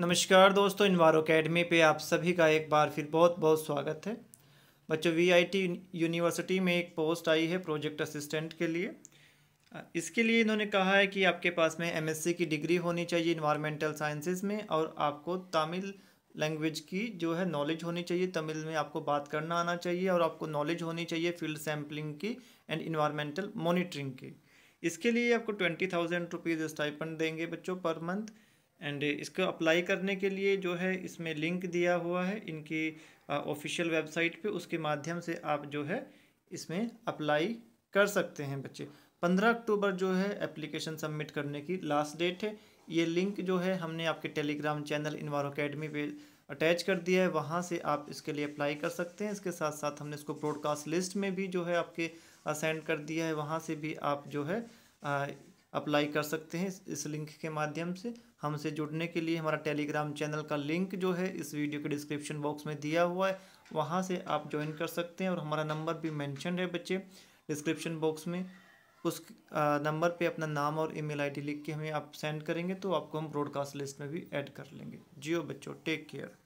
नमस्कार दोस्तों इनवारो अकेडमी पे आप सभी का एक बार फिर बहुत बहुत स्वागत है बच्चों वीआईटी यूनिवर्सिटी में एक पोस्ट आई है प्रोजेक्ट असिस्टेंट के लिए इसके लिए इन्होंने कहा है कि आपके पास में एमएससी की डिग्री होनी चाहिए इन्वायरमेंटल साइंसेज में और आपको तमिल लैंग्वेज की जो है नॉलेज होनी चाहिए तमिल में आपको बात करना आना चाहिए और आपको नॉलेज होनी चाहिए फील्ड सैम्पलिंग की एंड इन्वायरमेंटल मोनिटरिंग की इसके लिए आपको ट्वेंटी थाउजेंड रुपीज़ स्टाइपन देंगे बच्चों पर मंथ एंड इसको अप्लाई करने के लिए जो है इसमें लिंक दिया हुआ है इनकी ऑफिशियल वेबसाइट पे उसके माध्यम से आप जो है इसमें अप्लाई कर सकते हैं बच्चे पंद्रह अक्टूबर जो है एप्लीकेशन सबमिट करने की लास्ट डेट है ये लिंक जो है हमने आपके टेलीग्राम चैनल इनवारो अकेडमी पे अटैच कर दिया है वहाँ से आप इसके लिए अप्लाई कर सकते हैं इसके साथ साथ हमने इसको ब्रॉडकास्ट लिस्ट में भी जो है आपके सेंड कर दिया है वहाँ से भी आप जो है अप्लाई कर सकते हैं इस लिंक के माध्यम से हमसे जुड़ने के लिए हमारा टेलीग्राम चैनल का लिंक जो है इस वीडियो के डिस्क्रिप्शन बॉक्स में दिया हुआ है वहाँ से आप ज्वाइन कर सकते हैं और हमारा नंबर भी मैंशन है बच्चे डिस्क्रिप्शन बॉक्स में उस नंबर पे अपना नाम और ईमेल आईडी लिख के हमें आप सेंड करेंगे तो आपको हम ब्रॉडकास्ट लिस्ट में भी ऐड कर लेंगे जियो बच्चों टेक केयर